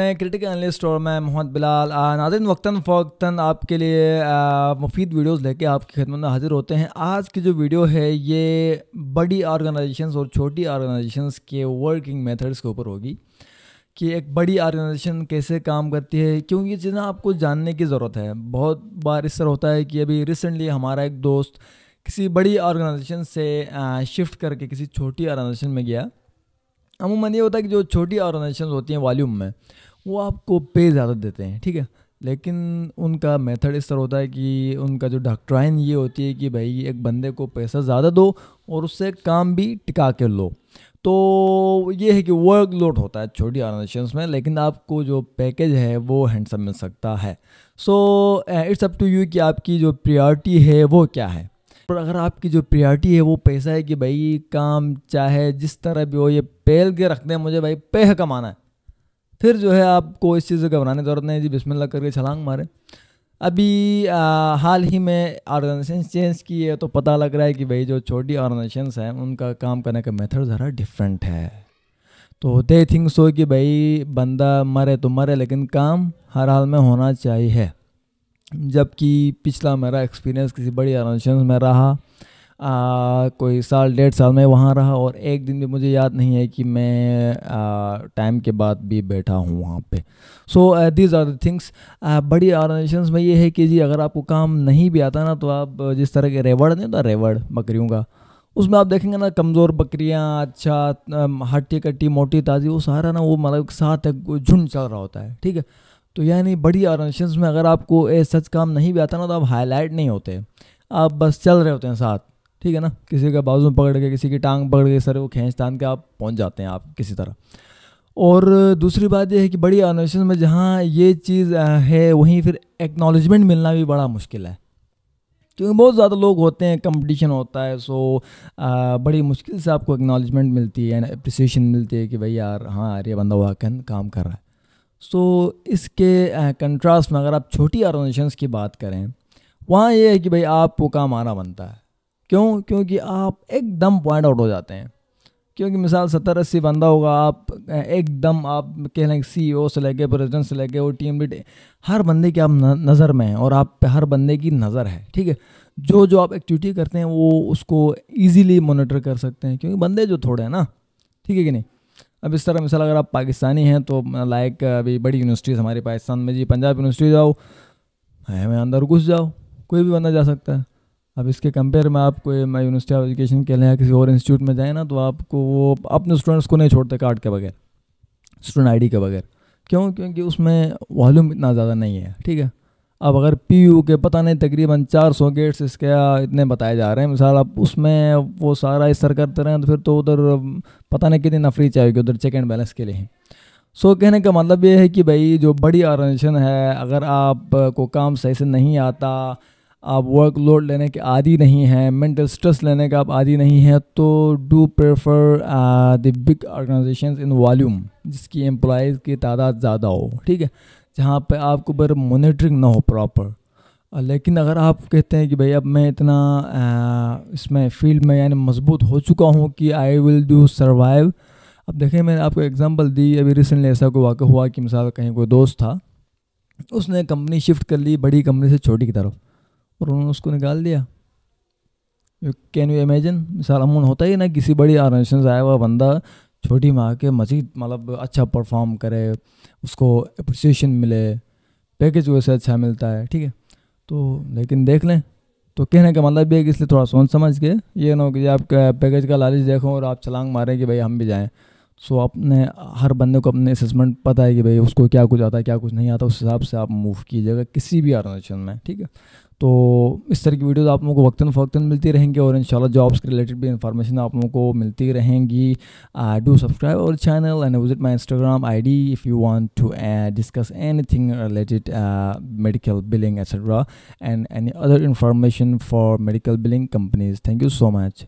मैं critical analyst और मैं मोहम्मद बिलाल नाजिन वक्ता फ़ौता आपके लिए मुफीद वीडियोस लेके आपकी खिदमत में हाज़िर होते हैं आज की जो वीडियो है ये बड़ी ऑर्गेनाइजेशंस और छोटी ऑर्गेनाइजेशंस के वर्किंग मेथड्स के ऊपर होगी कि एक बड़ी ऑर्गेनाइजेशन कैसे काम करती है क्योंकि ये चीज़ें आपको जानने की ज़रूरत है बहुत बार इस तरह होता है कि अभी रिसेंटली हमारा एक दोस्त किसी बड़ी ऑर्गेनाइजेशन से शिफ्ट करके किसी छोटी ऑर्गेनाइजेशन में गया अमूमन ये होता है कि जो छोटी ऑर्गेनाइजेशन होती हैं वॉल्यूम में वो आपको पे ज़्यादा देते हैं ठीक है लेकिन उनका मेथड इस तरह होता है कि उनका जो डॉक्ट्राइन ये होती है कि भाई एक बंदे को पैसा ज़्यादा दो और उससे काम भी टिका के लो तो ये है कि वर्क लोड होता है छोटी ऑर्गेनाइजेशन में लेकिन आपको जो पैकेज है वो हैंडसम मिल सकता है so it's up to you कि आपकी जो प्रियॉरिटी है वो क्या है पर अगर आपकी जो प्रियॉरिटी है वो पैसा है कि भाई काम चाहे जिस तरह भी हो ये पहल के रखते हैं मुझे भाई पेह कमाना है फिर जो है आपको इस चीज़ से घबराने जरूरत नहीं जी बिस्मिल्लाह करके छलांग मारें अभी आ, हाल ही में ऑर्गेनाइजेशन चेंज की है तो पता लग रहा है कि भाई जो छोटी ऑर्गेनाइजेशन हैं उनका काम करने का मेथड ज़रा डिफरेंट है तो दे थिंक सो कि भाई बंदा मरे तो मरे लेकिन काम हर हाल में होना चाहिए जबकि पिछला मेरा एक्सपीरियंस किसी बड़ी ऑर्गेनाइजेशन में रहा आ, कोई साल डेढ़ साल में वहाँ रहा और एक दिन भी मुझे याद नहीं है कि मैं टाइम के बाद भी बैठा हूँ वहाँ पे so these are the things बड़ी ऑर्गेनाइजेशन में ये है कि जी अगर आपको काम नहीं भी आता ना तो आप जिस तरह के रेवड़ नहीं होता रेवड़ बकरियों का उसमें आप देखेंगे ना कमज़ोर बकरियाँ अच्छा हट्टी कट्टी मोटी ताज़ी वो सारा ना वो मतलब साथ झुंड चल रहा होता है ठीक है तो यानी बड़ी ऑर्गेनाइजेशन में अगर आपको ए सच काम नहीं भी आता ना तो आप हाईलाइट नहीं होते आप बस चल रहे होते हैं साथ ठीक है ना किसी का बाजू में पकड़ के किसी की टांग पकड़ के सर वो खींच तान के आप पहुंच जाते हैं आप किसी तरह और दूसरी बात यह है कि बड़ी ऑर्गेनाइजेशन में जहाँ ये चीज़ है वहीं फिर एक्नॉलेजमेंट मिलना भी बड़ा मुश्किल है क्योंकि बहुत ज़्यादा लोग होते हैं कंपटीशन होता है सो आ, बड़ी मुश्किल से आपको एक्नॉलेजमेंट मिलती है एप्रिसिएशन मिलती है कि भाई यार हाँ यार ये बंदा वाकन काम कर रहा है सो so, इसके कंट्रास्ट में अगर आप छोटी ऑर्गेनाइजेशन की बात करें वहाँ ये है कि भाई आपको काम आना बनता है क्यों क्योंकि आप एकदम पॉइंट आउट हो जाते हैं क्योंकि मिसाल सत्तर अस्सी बंदा होगा आप एकदम आप कह लेंगे सी ओ से लेके प्रेजिडेंट से लेके वो टीम लीड हर बंदे की आप नज़र में हैं और आप पे हर बंदे की नज़र है ठीक है जो जो आप एक्टिविटी करते हैं वो उसको ईजीली मोनिटर कर सकते हैं क्योंकि बंदे जो थोड़े हैं ना ठीक है कि नहीं अब इस तरह मिसाल अगर आप पाकिस्तानी हैं तो लाइक अभी बड़ी यूनिवर्सिटीज़ हमारे पाकिस्तान में जी पंजाब यूनिवर्सिटी जाओ है मैं अंदर घुस जाओ कोई भी बंदा जा सकता है अब इसके कंपेयर में आप कोई मैं यूनिवर्सिटी ऑफ एजुकेशन के लिए किसी और इंस्टीट्यूट में जाए ना तो आपको वो अपने स्टूडेंट्स को नहीं छोड़ते कार्ड के बगैर स्टूडेंट आईडी के बगैर क्यों क्योंकि उसमें वॉल्यूम इतना ज़्यादा नहीं है ठीक है अब अगर पी यू के पता नहीं तकरीबन 400 गेट्स इसके इतने बताए जा रहे हैं मिसाल आप उसमें वो सारा इस सर करते रहें तो फिर तो उधर पता नहीं कितनी नफरी चाहिए उधर चेक एंड बैलेंस के लिए सो so, कहने का मतलब ये है कि भाई जो बड़ी ऑर्गेनाइजेशन है अगर आप को काम सही से नहीं आता आप वर्क लोड लेने के आदि नहीं हैं मेंटल स्ट्रेस लेने का आप आदि नहीं हैं तो do prefer the big organization in volume जिसकी एम्प्लॉज की तादाद ज़्यादा हो ठीक है जहाँ पे आपको बर मोनिटरिंग ना हो प्रॉपर लेकिन अगर आप कहते हैं कि भाई अब मैं इतना आ, इसमें फील्ड में यानी मजबूत हो चुका हूँ कि आई विल डू सर्वाइव अब देखें मैंने आपको एग्जांपल दी अभी रिसेंटली ऐसा कोई वाक़ हुआ कि मिसाल कहीं कोई दोस्त था उसने कंपनी शिफ्ट कर ली बड़ी कंपनी से छोटी की तरफ और उन्होंने उसको निकाल दिया यू कैन यू इमेजिन मिसाल अमून होता ही ना किसी बड़ी आर्गनाइजेशन से आया हुआ बंदा छोटी माँ के मज़ीद मतलब अच्छा परफॉर्म करे उसको अप्रिसिएशन मिले पैकेज वैसे अच्छा मिलता है ठीक है तो लेकिन देख लें तो कहने का मतलब ये है कि इसलिए थोड़ा सोच समझ के ये ना हो कि आप पैकेज का लालच देखो और आप छलांग मारें कि भाई हम भी जाएँ सो आपने हर बंदे को अपने असेसमेंट पता है कि भाई उसको क्या कुछ आता है क्या कुछ नहीं आता उस हिसाब से आप मूव कीजिएगा किसी भी ऑर्गेनाइजेशन में ठीक है तो इस तरह की वीडियोस आप लोगों को वक्ता फ़क्ता मिलती रहेंगी और इन जॉब्स के रिलेटेड भी इंफॉर्मेशन आप लोगों को मिलती रहेंगी डू सब्सक्राइब और channel and visit my Instagram I D if you want to discuss anything related medical billing etcetera and any other information for medical billing companies thank you so much